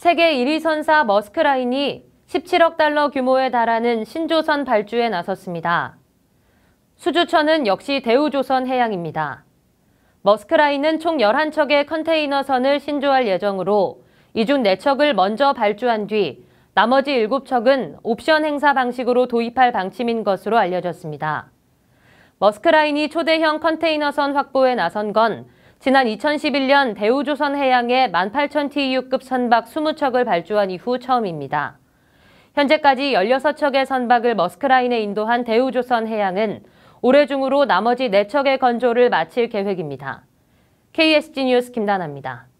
세계 1위 선사 머스크라인이 17억 달러 규모에 달하는 신조선 발주에 나섰습니다. 수주처는 역시 대우조선 해양입니다. 머스크라인은 총 11척의 컨테이너선을 신조할 예정으로 이 중 4척을 먼저 발주한 뒤 나머지 7척은 옵션 행사 방식으로 도입할 방침인 것으로 알려졌습니다. 머스크라인이 초대형 컨테이너선 확보에 나선 건 지난 2011년 대우조선해양에 18,000TEU급 선박 20척을 발주한 이후 처음입니다. 현재까지 16척의 선박을 머스크라인에 인도한 대우조선해양은 올해 중으로 나머지 4척의 건조를 마칠 계획입니다. KSG 뉴스 김다나입니다.